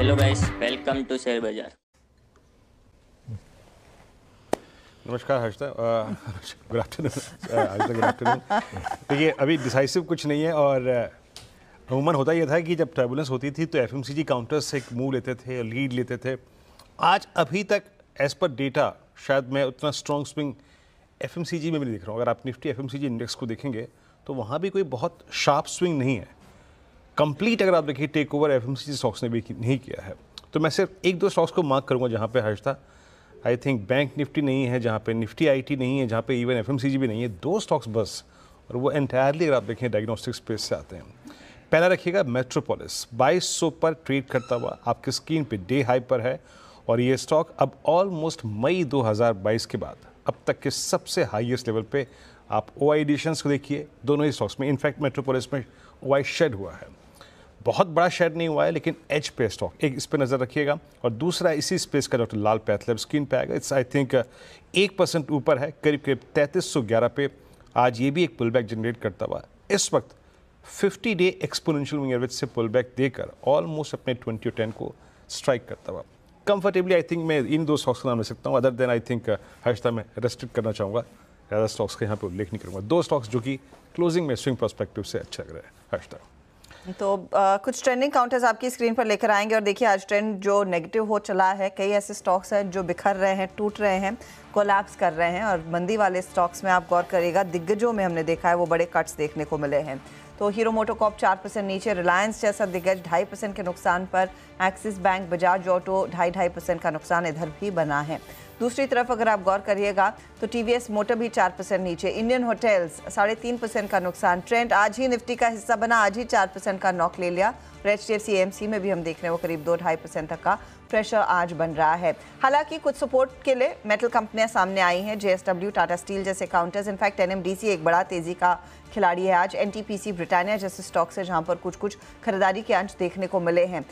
hello guys welcome to share बाजार नमस्कार Harshita good afternoon good afternoon तो ये अभी डिसाइसिव कुछ नहीं है और uh, अमूमन होता यह था कि जब ट्रेबुलेंस होती थी तो F M C G counters से एक मूव लेते थे लीड लेते थे आज अभी तक एज पर डेटा शायद मैं उतना strong swing F M C G में भी नहीं देख रहा हूँ अगर आप Nifty F M C G index को देखेंगे तो वहाँ भी कोई बहुत शार्प स्विंग नहीं है कंप्लीट अगर आप देखिए टेक ओवर एफ स्टॉक्स ने भी नहीं किया है तो मैं सिर्फ एक दो स्टॉक्स को मार्क करूँगा जहाँ पे हर्ष था आई थिंक बैंक निफ्टी नहीं है जहाँ पे निफ्टी आई नहीं है जहाँ पे इवन एफ भी नहीं है दो स्टॉक्स बस और वो एंटायरली अगर आप देखें डायग्नोस्टिक स्पेस से आते हैं पहला रखिएगा मेट्रोपोलिस बाईस सौ पर ट्रेड करता हुआ आपके स्क्रीन पर डे हाई पर है और ये स्टॉक अब ऑलमोस्ट मई 2022 के बाद अब तक के सबसे हाईएस्ट लेवल पे आप ओ आई को देखिए दोनों ही स्टॉक्स में इनफैक्ट मेट्रोपोलिस में ओ आई शेड हुआ है बहुत बड़ा शेयर नहीं हुआ है लेकिन एच पे स्टॉक एक इस पर नज़र रखिएगा और दूसरा इसी स्पेस का डॉक्टर लाल पैथलैब स्क्रीन पे आएगा इट्स आई थिंक एक परसेंट ऊपर है करीब करीब तैंतीस सौ ग्यारह पे आज ये भी एक पुल बैक जनरेट करता हुआ इस वक्त फिफ्टी डे एक्सपोनेंशियल एवरेज से पुल बैक देकर ऑलमोस्ट अपने ट्वेंटी टेन को स्ट्राइक करता हुआ कंफर्टेबली आई थिंक मैं इन दो स्टॉक्स का नाम ले सकता हूँ other than I think Harshita में रेस्ट्रिक्ट करना चाहूँगा ज़्यादा स्टॉक्स का यहाँ पर उल्लेख नहीं करूँगा दो स्टॉक्स जो कि क्लोजिंग में स्विंग परस्पेक्टिव से अच्छा लग रहा है हर्षता तो आ, कुछ ट्रेंडिंग काउंटर्स आपकी स्क्रीन पर लेकर आएंगे और देखिए आज ट्रेंड जो नेगेटिव हो चला है कई ऐसे स्टॉक्स हैं जो बिखर रहे हैं टूट रहे हैं कोलैप्स कर रहे हैं और मंदी वाले स्टॉक्स में आप गौर करेगा दिग्गजों में हमने देखा है वो बड़े कट्स देखने को मिले हैं तो हीरो मोटोकॉप चार परसेंट नीचे रिलायंस जैसा दिग्गज ढाई परसेंट के नुकसान पर एक्सिस बैंक बजाज ऑटो ढाई ढाई परसेंट का नुकसान इधर भी बना है दूसरी तरफ अगर आप गौर करिएगा तो टीवीएस मोटर भी चार परसेंट नीचे इंडियन होटल्स साढ़े तीन परसेंट का नुकसान ट्रेंड आज ही निफ्टी का हिस्सा बना आज ही चार परसेंट का नॉक ले लिया और एच डी में भी हम देख रहे हैं वो करीब दो ढाई परसेंट तक का प्रेशर आज बन रहा है हालांकि कुछ सपोर्ट के लिए मेटल कंपनियां सामने आई हैं जेएसडब्ल्यू टाटा स्टील जैसे काउंटर्स इनफैक्ट एनएमडीसी एक बड़ा तेजी का खिलाड़ी है आज एनटीपीसी ब्रिटानिया जैसे स्टॉक्स है जहां पर कुछ कुछ खरीदारी के अंश देखने को मिले हैं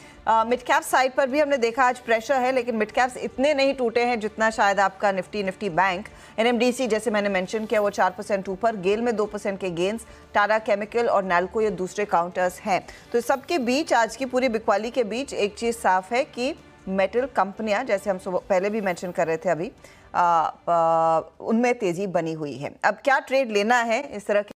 मिड कैप साइड पर भी हमने देखा आज प्रेशर है लेकिन मिड कैप्स इतने नहीं टूटे हैं जितना शायद आपका निफ्टी निफ्टी बैंक एनएमडीसी जैसे मैंने मेंशन किया वो चार परसेंट ऊपर गेल में दो परसेंट के गेंस टाटा केमिकल और नैल्को ये दूसरे काउंटर्स हैं तो सबके बीच आज की पूरी बिकवाली के बीच एक चीज़ साफ है कि मेटल कंपनियां जैसे हम पहले भी मेंशन कर रहे थे अभी उनमें तेज़ी बनी हुई है अब क्या ट्रेड लेना है इस तरह के